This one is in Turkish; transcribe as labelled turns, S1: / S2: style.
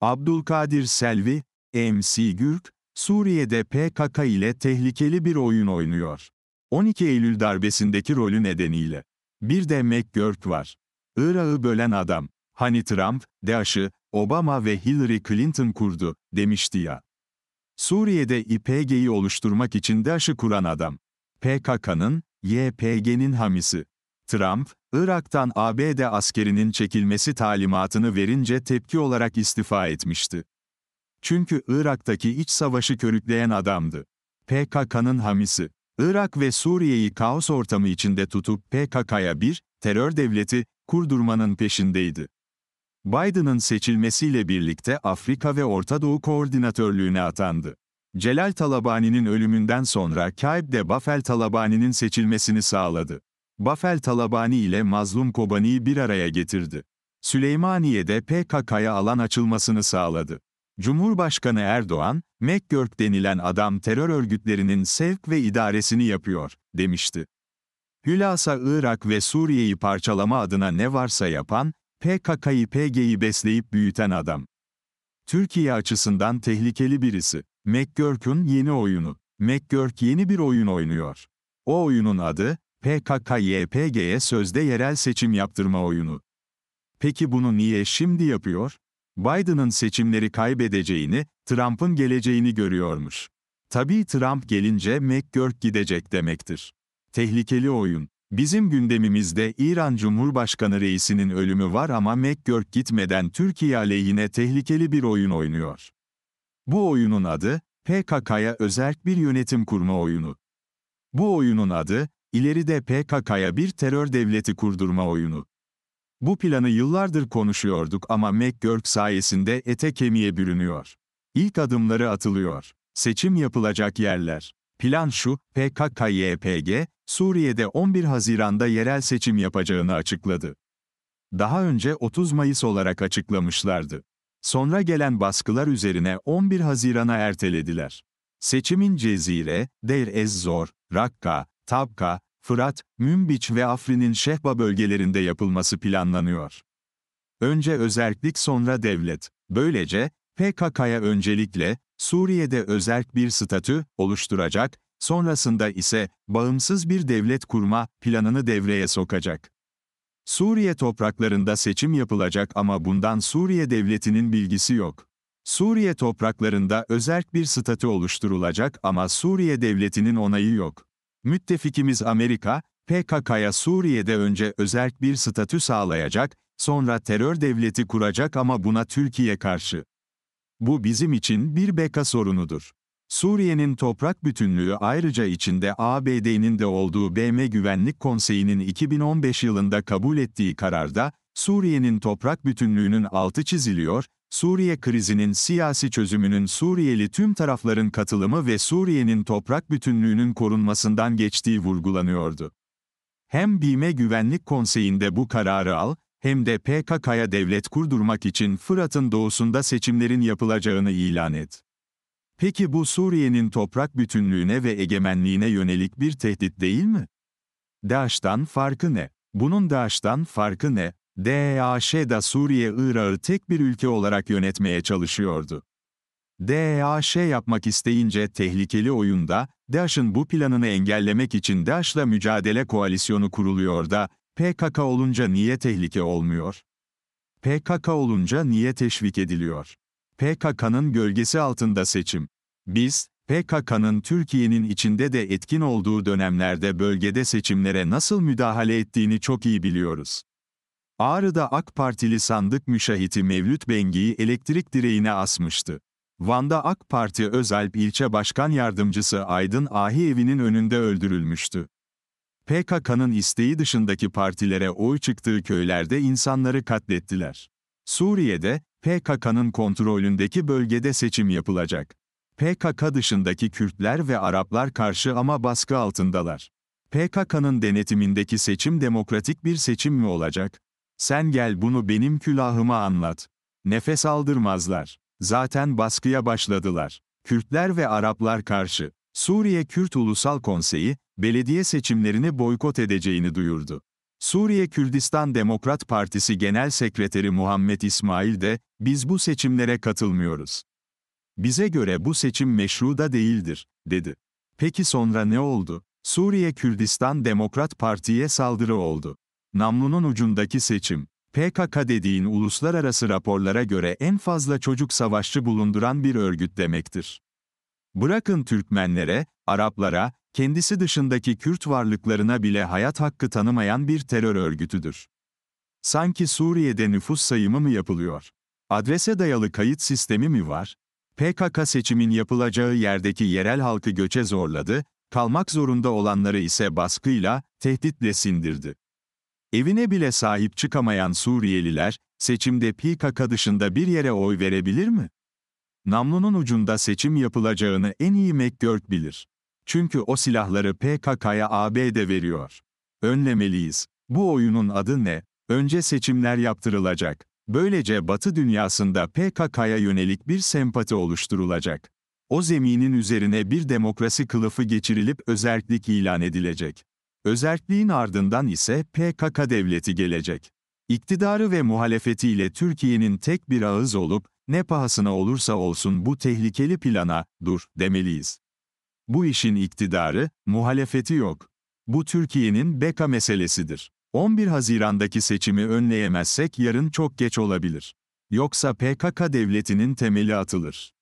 S1: Abdülkadir Selvi, MC Gürk, Suriye'de PKK ile tehlikeli bir oyun oynuyor. 12 Eylül darbesindeki rolü nedeniyle. Bir de McGurk var. Irak'ı bölen adam. Hani Trump, DAEŞ'ı, Obama ve Hillary Clinton kurdu, demişti ya. Suriye'de İPG'yi oluşturmak için DAEŞ'ı kuran adam. PKK'nın, YPG'nin hamisi. Trump, Irak'tan ABD askerinin çekilmesi talimatını verince tepki olarak istifa etmişti. Çünkü Irak'taki iç savaşı körükleyen adamdı. PKK'nın hamisi. Irak ve Suriye'yi kaos ortamı içinde tutup PKK'ya bir terör devleti kurdurmanın peşindeydi. Biden'ın seçilmesiyle birlikte Afrika ve Orta Doğu koordinatörlüğüne atandı. Celal Talabani'nin ölümünden sonra Kaib de Bafel Talabani'nin seçilmesini sağladı. Bafel Talabani ile Mazlum Kobani'yi bir araya getirdi. Süleymaniye'de PKK'ya alan açılmasını sağladı. Cumhurbaşkanı Erdoğan, McGurk denilen adam terör örgütlerinin sevk ve idaresini yapıyor, demişti. Hülasa Irak ve Suriye'yi parçalama adına ne varsa yapan, PKK'yı PG'yi besleyip büyüten adam. Türkiye açısından tehlikeli birisi. McGurk'un yeni oyunu. McGurk yeni bir oyun oynuyor. O oyunun adı, PKK-YPG'ye sözde yerel seçim yaptırma oyunu. Peki bunu niye şimdi yapıyor? Biden'ın seçimleri kaybedeceğini, Trump'ın geleceğini görüyormuş. Tabii Trump gelince McGurk gidecek demektir. Tehlikeli oyun. Bizim gündemimizde İran Cumhurbaşkanı reisinin ölümü var ama McGurk gitmeden Türkiye aleyhine tehlikeli bir oyun oynuyor. Bu oyunun adı, PKK'ya özerk bir yönetim kurma oyunu. Bu oyunun adı, İleride PKK'ya bir terör devleti kurdurma oyunu. Bu planı yıllardır konuşuyorduk ama McGurk sayesinde ete kemiğe bürünüyor. İlk adımları atılıyor. Seçim yapılacak yerler. Plan şu, PKK-YPG, Suriye'de 11 Haziran'da yerel seçim yapacağını açıkladı. Daha önce 30 Mayıs olarak açıklamışlardı. Sonra gelen baskılar üzerine 11 Haziran'a ertelediler. Seçimin Cezire, Deir ez-Zor, Rakka, Tabka, Fırat, Münbiç ve Afrin'in Şehba bölgelerinde yapılması planlanıyor. Önce özerklik sonra devlet. Böylece, PKK'ya öncelikle, Suriye'de özerk bir statü oluşturacak, sonrasında ise bağımsız bir devlet kurma planını devreye sokacak. Suriye topraklarında seçim yapılacak ama bundan Suriye devletinin bilgisi yok. Suriye topraklarında özerk bir statü oluşturulacak ama Suriye devletinin onayı yok. Müttefikimiz Amerika, PKK'ya Suriye'de önce özel bir statü sağlayacak, sonra terör devleti kuracak ama buna Türkiye karşı. Bu bizim için bir beka sorunudur. Suriye'nin toprak bütünlüğü ayrıca içinde ABD'nin de olduğu BM Güvenlik Konseyi'nin 2015 yılında kabul ettiği kararda, Suriye'nin toprak bütünlüğünün altı çiziliyor, Suriye krizinin siyasi çözümünün Suriyeli tüm tarafların katılımı ve Suriye'nin toprak bütünlüğünün korunmasından geçtiği vurgulanıyordu. Hem BİM'e Güvenlik Konseyi'nde bu kararı al, hem de PKK'ya devlet kurdurmak için Fırat'ın doğusunda seçimlerin yapılacağını ilan et. Peki bu Suriye'nin toprak bütünlüğüne ve egemenliğine yönelik bir tehdit değil mi? DAEŞ'tan farkı ne? Bunun DAEŞ'tan farkı ne? DEAŞ da Suriye Irak'ı tek bir ülke olarak yönetmeye çalışıyordu. DEAŞ yapmak isteyince tehlikeli oyunda, DAEŞ'in bu planını engellemek için DAEŞ'la mücadele koalisyonu kuruluyor da, PKK olunca niye tehlike olmuyor? PKK olunca niye teşvik ediliyor? PKK'nın gölgesi altında seçim. Biz, PKK'nın Türkiye'nin içinde de etkin olduğu dönemlerde bölgede seçimlere nasıl müdahale ettiğini çok iyi biliyoruz. Ağrı'da AK Partili sandık müşahiti Mevlüt Bengi'yi elektrik direğine asmıştı. Van'da AK Parti Özalp ilçe başkan yardımcısı Aydın Ahi evinin önünde öldürülmüştü. PKK'nın isteği dışındaki partilere oy çıktığı köylerde insanları katlettiler. Suriye'de, PKK'nın kontrolündeki bölgede seçim yapılacak. PKK dışındaki Kürtler ve Araplar karşı ama baskı altındalar. PKK'nın denetimindeki seçim demokratik bir seçim mi olacak? Sen gel bunu benim külahıma anlat. Nefes aldırmazlar. Zaten baskıya başladılar. Kürtler ve Araplar karşı. Suriye Kürt Ulusal Konseyi, belediye seçimlerini boykot edeceğini duyurdu. Suriye Kürdistan Demokrat Partisi Genel Sekreteri Muhammed İsmail de, biz bu seçimlere katılmıyoruz. Bize göre bu seçim meşru da değildir, dedi. Peki sonra ne oldu? Suriye Kürdistan Demokrat Parti'ye saldırı oldu namlunun ucundaki seçim. PKK dediğin uluslararası raporlara göre en fazla çocuk savaşçı bulunduran bir örgüt demektir. Bırakın Türkmenlere, Araplara, kendisi dışındaki Kürt varlıklarına bile hayat hakkı tanımayan bir terör örgütüdür. Sanki Suriye'de nüfus sayımı mı yapılıyor? Adrese dayalı kayıt sistemi mi var? PKK seçimin yapılacağı yerdeki yerel halkı göçe zorladı, kalmak zorunda olanları ise baskıyla, tehditle sindirdi. Evine bile sahip çıkamayan Suriyeliler, seçimde PKK dışında bir yere oy verebilir mi? Namlunun ucunda seçim yapılacağını en iyi McGirt bilir. Çünkü o silahları PKK'ya ABD veriyor. Önlemeliyiz. Bu oyunun adı ne? Önce seçimler yaptırılacak. Böylece Batı dünyasında PKK'ya yönelik bir sempati oluşturulacak. O zeminin üzerine bir demokrasi kılıfı geçirilip özerklik ilan edilecek. Özerkliğin ardından ise PKK devleti gelecek. İktidarı ve muhalefetiyle Türkiye'nin tek bir ağız olup, ne pahasına olursa olsun bu tehlikeli plana, dur, demeliyiz. Bu işin iktidarı, muhalefeti yok. Bu Türkiye'nin beka meselesidir. 11 Haziran'daki seçimi önleyemezsek yarın çok geç olabilir. Yoksa PKK devletinin temeli atılır.